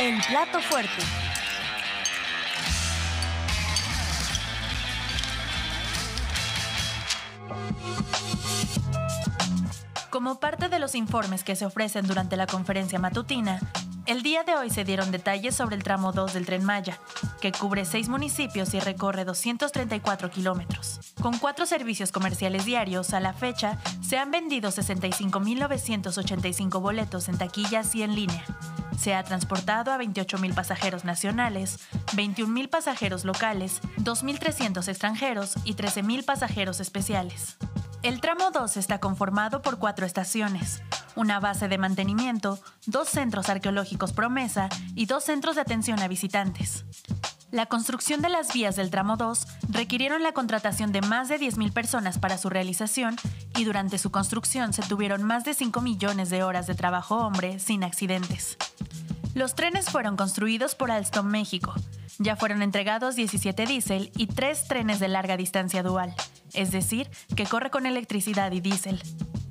El plato fuerte. Como parte de los informes que se ofrecen durante la conferencia matutina, el día de hoy se dieron detalles sobre el tramo 2 del tren Maya, que cubre seis municipios y recorre 234 kilómetros. Con cuatro servicios comerciales diarios, a la fecha se han vendido 65.985 boletos en taquillas y en línea. Se ha transportado a 28.000 pasajeros nacionales, 21.000 pasajeros locales, 2.300 extranjeros y 13.000 pasajeros especiales. El tramo 2 está conformado por cuatro estaciones, una base de mantenimiento, dos centros arqueológicos promesa y dos centros de atención a visitantes. La construcción de las vías del tramo 2 requirieron la contratación de más de 10.000 personas para su realización y durante su construcción se tuvieron más de 5 millones de horas de trabajo hombre sin accidentes. Los trenes fueron construidos por Alstom México. Ya fueron entregados 17 diésel y 3 trenes de larga distancia dual, es decir, que corre con electricidad y diésel.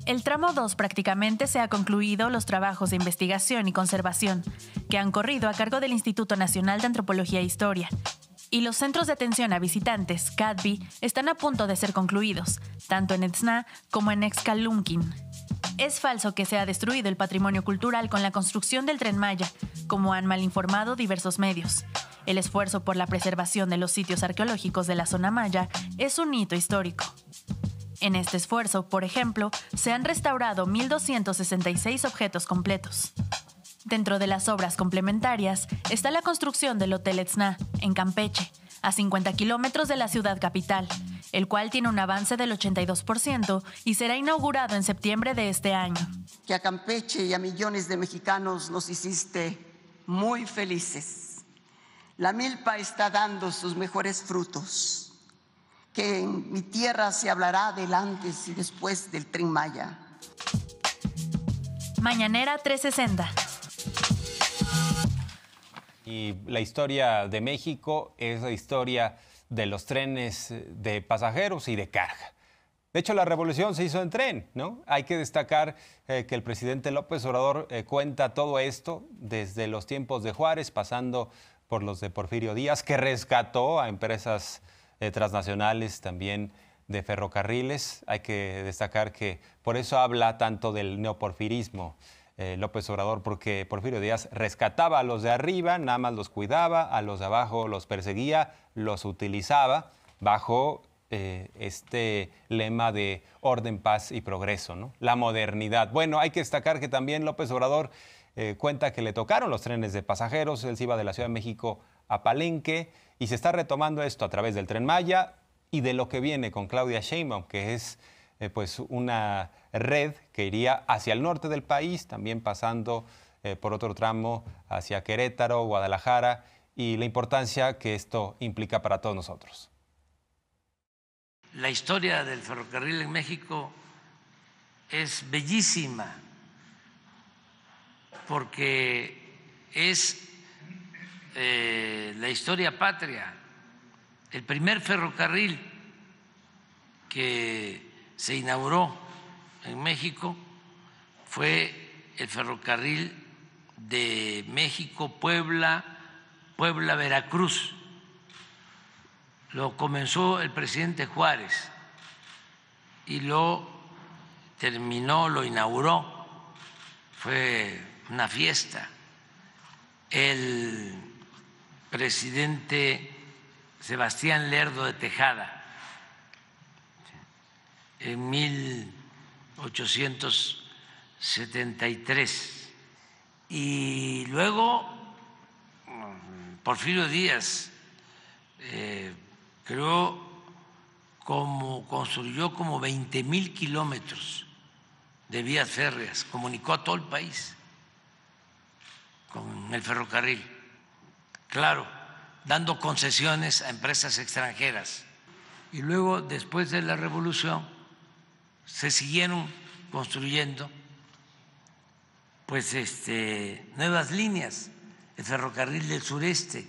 El tramo 2 prácticamente se ha concluido los trabajos de investigación y conservación, que han corrido a cargo del Instituto Nacional de Antropología e Historia, y los centros de atención a visitantes, CADBI, están a punto de ser concluidos, tanto en Etzna como en Excalunkin. Es falso que se ha destruido el patrimonio cultural con la construcción del tren Maya, como han informado diversos medios. El esfuerzo por la preservación de los sitios arqueológicos de la zona Maya es un hito histórico. En este esfuerzo, por ejemplo, se han restaurado 1.266 objetos completos. Dentro de las obras complementarias está la construcción del Hotel Etzna, en Campeche, a 50 kilómetros de la ciudad capital, el cual tiene un avance del 82% y será inaugurado en septiembre de este año. Que a Campeche y a millones de mexicanos nos hiciste muy felices. La milpa está dando sus mejores frutos. Que en mi tierra se hablará del antes y después del Tren Maya. Mañanera 360. Y la historia de México es la historia de los trenes eh, de pasajeros y de carga. De hecho, la revolución se hizo en tren, ¿no? Hay que destacar eh, que el presidente López Obrador eh, cuenta todo esto desde los tiempos de Juárez, pasando por los de Porfirio Díaz, que rescató a empresas transnacionales también de ferrocarriles. Hay que destacar que por eso habla tanto del neoporfirismo. Eh, López Obrador, porque Porfirio Díaz rescataba a los de arriba, nada más los cuidaba, a los de abajo los perseguía, los utilizaba bajo eh, este lema de orden, paz y progreso, ¿no? La modernidad. Bueno, hay que destacar que también López Obrador eh, cuenta que le tocaron los trenes de pasajeros, él se iba de la Ciudad de México a Palenque y se está retomando esto a través del tren Maya y de lo que viene con Claudia Sheinbaum, que es eh, pues una red que iría hacia el norte del país, también pasando eh, por otro tramo hacia Querétaro, Guadalajara y la importancia que esto implica para todos nosotros. La historia del ferrocarril en México es bellísima porque es eh, la historia patria, el primer ferrocarril que se inauguró en México fue el ferrocarril de México, Puebla, Puebla, Veracruz. Lo comenzó el presidente Juárez y lo terminó, lo inauguró. Fue una fiesta. El presidente Sebastián Lerdo de Tejada en 1873. Y luego Porfirio Díaz eh, como construyó como 20 mil kilómetros de vías férreas, comunicó a todo el país con el ferrocarril, claro, dando concesiones a empresas extranjeras. Y luego, después de la revolución, se siguieron construyendo pues este, nuevas líneas, el ferrocarril del sureste.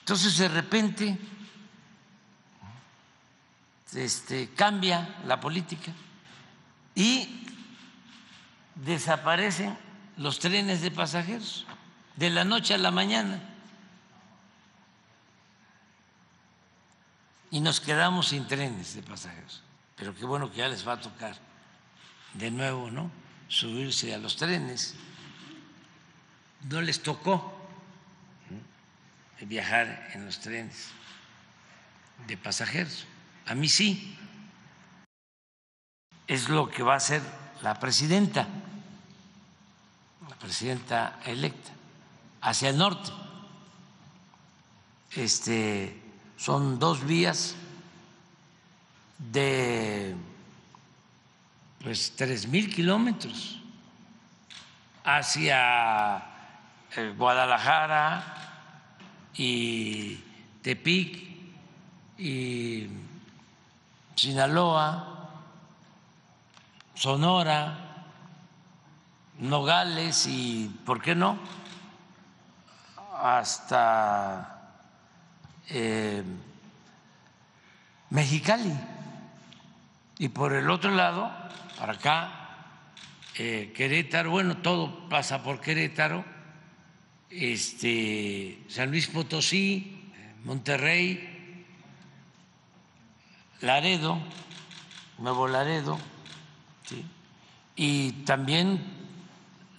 Entonces de repente este, cambia la política y desaparecen los trenes de pasajeros de la noche a la mañana. Y nos quedamos sin trenes de pasajeros pero qué bueno que ya les va a tocar de nuevo, ¿no? Subirse a los trenes. No les tocó viajar en los trenes de pasajeros. A mí sí. Es lo que va a hacer la presidenta, la presidenta electa, hacia el norte. Este, son dos vías de pues tres mil kilómetros hacia eh, Guadalajara y Tepic y Sinaloa, Sonora, Nogales y, ¿por qué no? Hasta eh, Mexicali y por el otro lado, para acá, eh, Querétaro, bueno, todo pasa por Querétaro, este, San Luis Potosí, Monterrey, Laredo, Nuevo Laredo, y también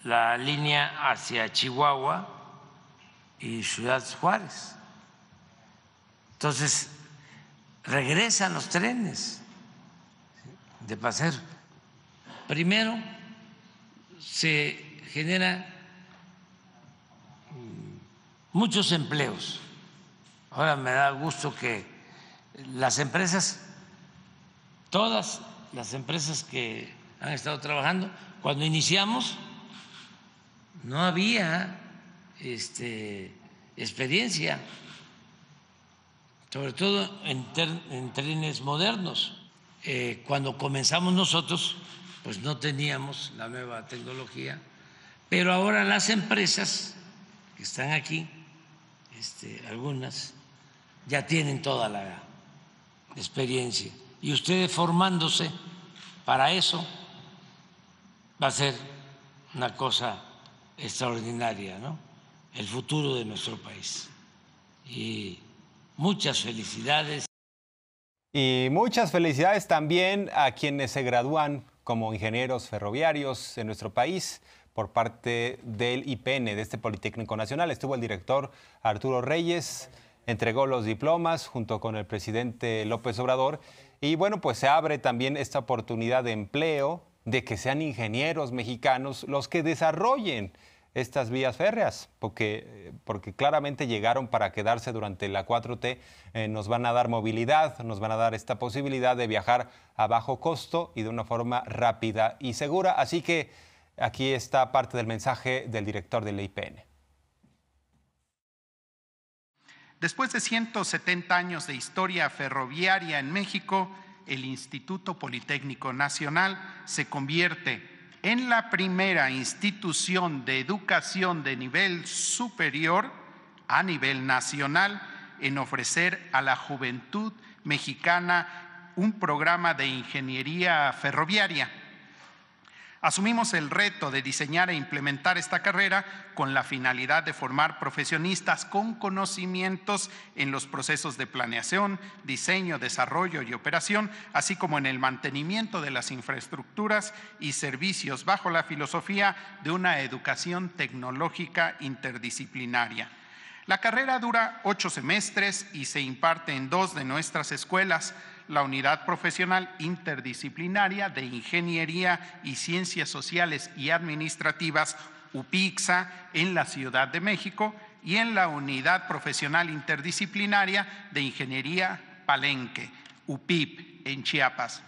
la línea hacia Chihuahua y Ciudad Juárez. Entonces, regresan los trenes de pasar. Primero, se genera muchos empleos. Ahora me da gusto que las empresas, todas las empresas que han estado trabajando, cuando iniciamos no había este, experiencia, sobre todo en trenes modernos. Eh, cuando comenzamos nosotros, pues no teníamos la nueva tecnología, pero ahora las empresas que están aquí, este, algunas, ya tienen toda la experiencia. Y ustedes formándose para eso va a ser una cosa extraordinaria, ¿no? El futuro de nuestro país. Y muchas felicidades y muchas felicidades también a quienes se gradúan como ingenieros ferroviarios en nuestro país por parte del IPN, de este Politécnico Nacional. Estuvo el director Arturo Reyes, entregó los diplomas junto con el presidente López Obrador. Y bueno, pues se abre también esta oportunidad de empleo, de que sean ingenieros mexicanos los que desarrollen estas vías férreas, porque, eh, porque claramente llegaron para quedarse durante la 4T, eh, nos van a dar movilidad, nos van a dar esta posibilidad de viajar a bajo costo y de una forma rápida y segura. Así que aquí está parte del mensaje del director del IPN. Después de 170 años de historia ferroviaria en México, el Instituto Politécnico Nacional se convierte en la primera institución de educación de nivel superior a nivel nacional en ofrecer a la juventud mexicana un programa de ingeniería ferroviaria Asumimos el reto de diseñar e implementar esta carrera con la finalidad de formar profesionistas con conocimientos en los procesos de planeación, diseño, desarrollo y operación, así como en el mantenimiento de las infraestructuras y servicios bajo la filosofía de una educación tecnológica interdisciplinaria. La carrera dura ocho semestres y se imparte en dos de nuestras escuelas la Unidad Profesional Interdisciplinaria de Ingeniería y Ciencias Sociales y Administrativas, UPIXA, en la Ciudad de México y en la Unidad Profesional Interdisciplinaria de Ingeniería Palenque, UPIP, en Chiapas.